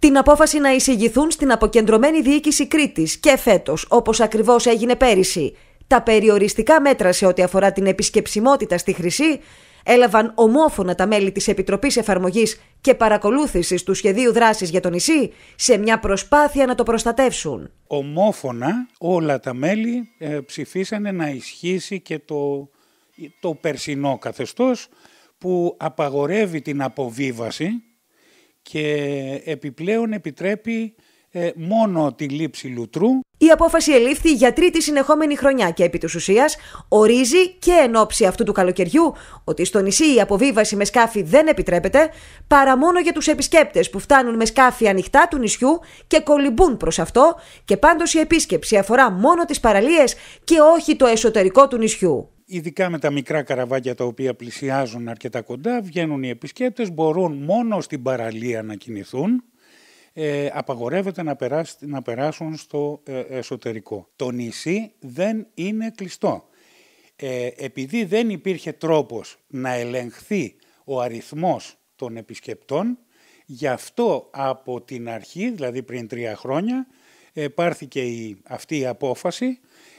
την απόφαση να εισηγηθούν στην αποκεντρωμένη διοίκηση Κρήτης και φέτος, όπως ακριβώς έγινε πέρυσι, τα περιοριστικά μέτρα σε ό,τι αφορά την επισκεψιμότητα στη Χρυσή έλαβαν ομόφωνα τα μέλη της Επιτροπής Εφαρμογής και Παρακολούθησης του Σχεδίου Δράσης για το νησί σε μια προσπάθεια να το προστατεύσουν. Ομόφωνα όλα τα μέλη ε, ψηφίσανε να ισχύσει και το, το περσινό καθεστώς που απαγορεύει την αποβίβαση και επιπλέον επιτρέπει ε, μόνο τη λήψη λουτρού. Η απόφαση ελήφθη για τρίτη συνεχόμενη χρονιά και επί της ουσίας ορίζει και εν ώψη αυτού του καλοκαιριού ότι στο νησί η αποβίβαση με σκάφη δεν επιτρέπεται παρά μόνο για τους επισκέπτες που φτάνουν με σκάφη ανοιχτά του νησιού και κολυμπούν προς αυτό και πάντως η επίσκεψη αφορά μόνο τις παραλίες και όχι το εσωτερικό του νησιού ειδικά με τα μικρά καραβάκια τα οποία πλησιάζουν αρκετά κοντά, βγαίνουν οι επισκέπτες, μπορούν μόνο στην παραλία να κινηθούν, ε, απαγορεύεται να, περάσουν, στο ε, εσωτερικό. Το νησί δεν είναι κλειστό. Ε, επειδή δεν υπήρχε τρόπος να ελεγχθεί ο αριθμός των επισκεπτών, γι' αυτό από την αρχή, δηλαδή πριν τρία χρόνια, ε, πάρθηκε η, αυτή η απόφαση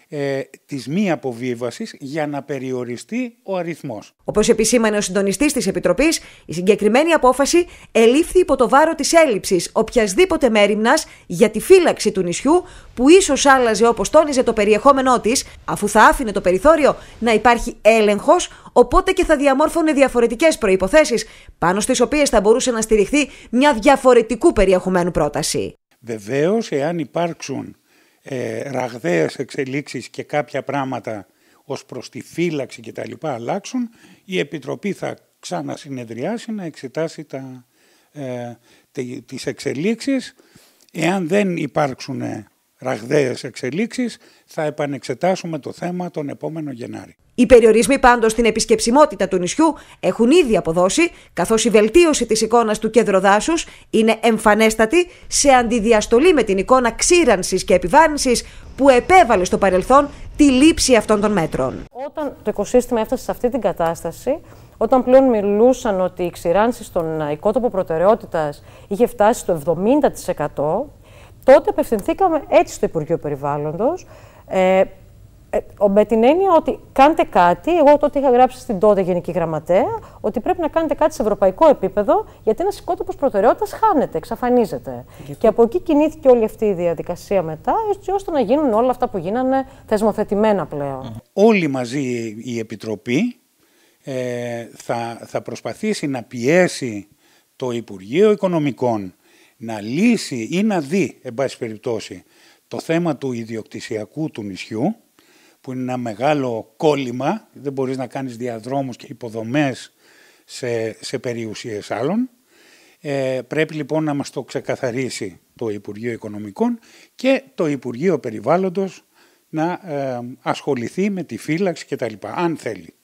ε, της μη αποβίβασης για να περιοριστεί ο αριθμός. Όπως επισήμανε ο συντονιστής της Επιτροπής, η συγκεκριμένη απόφαση ελήφθη υπό το βάρο της έλλειψης οποιασδήποτε μέρημνας για τη φύλαξη του νησιού, που ίσως άλλαζε όπως τόνιζε το περιεχόμενό της, αφού θα άφηνε το περιθώριο να υπάρχει έλεγχος, οπότε και θα διαμόρφωνε διαφορετικές προποθέσει, πάνω στις οποίες θα μπορούσε να στηριχθεί μια διαφορετικού περιεχομένου πρόταση. Βεβαίως, εάν υπάρξουν ε, ραγδαίες εξελίξεις και κάποια πράγματα ως προς τη φύλαξη και τα λοιπά αλλάξουν, η Επιτροπή θα ξανασυνεδριάσει να εξετάσει τα, ε, τις εξελίξεις. Εάν δεν υπάρξουν ραγδαίες εξελίξεις, θα επανεξετάσουμε το θέμα τον επόμενο Γενάρη. Οι περιορισμοί πάντως στην επισκεψιμότητα του νησιού έχουν ήδη αποδώσει, καθώς η βελτίωση της εικόνας του κέντροδάσου είναι εμφανέστατη σε αντιδιαστολή με την εικόνα ξύρανσης και επιβάρυνσης που επέβαλε στο παρελθόν τη λήψη αυτών των μέτρων. Όταν το οικοσύστημα έφτασε σε αυτή την κατάσταση, όταν πλέον μιλούσαν ότι η ξηράνση στον οικότοπο προτεραιότητας είχε φτάσει στο 70%, τότε απευθυνθήκαμε έτσι στο Υπουργείο Περιβάλλοντος, ε, ε, με την έννοια ότι κάντε κάτι, εγώ τότε είχα γράψει στην τότε Γενική Γραμματέα, ότι πρέπει να κάνετε κάτι σε ευρωπαϊκό επίπεδο, γιατί ένας οικότοπο προτεραιότητας χάνεται, εξαφανίζεται. Και από εκεί κινήθηκε όλη αυτή η διαδικασία μετά, έτσι ώστε να γίνουν όλα αυτά που γίνανε θεσμοθετημένα πλέον. Όλοι μαζί η Επιτροπή ε, θα, θα προσπαθήσει να πιέσει το Υπουργείο Οικονομικών να λύσει ή να δει, εν πάση περιπτώσει, το θέμα του ιδιοκτησιακού του νησιού, που είναι ένα μεγάλο κόλλημα, δεν μπορείς να κάνεις διαδρόμους και υποδομές σε, σε περιουσίες άλλων. Ε, πρέπει λοιπόν να μας το ξεκαθαρίσει το Υπουργείο Οικονομικών και το Υπουργείο Περιβάλλοντος να ε, ασχοληθεί με τη φύλαξη κτλ. Αν θέλει.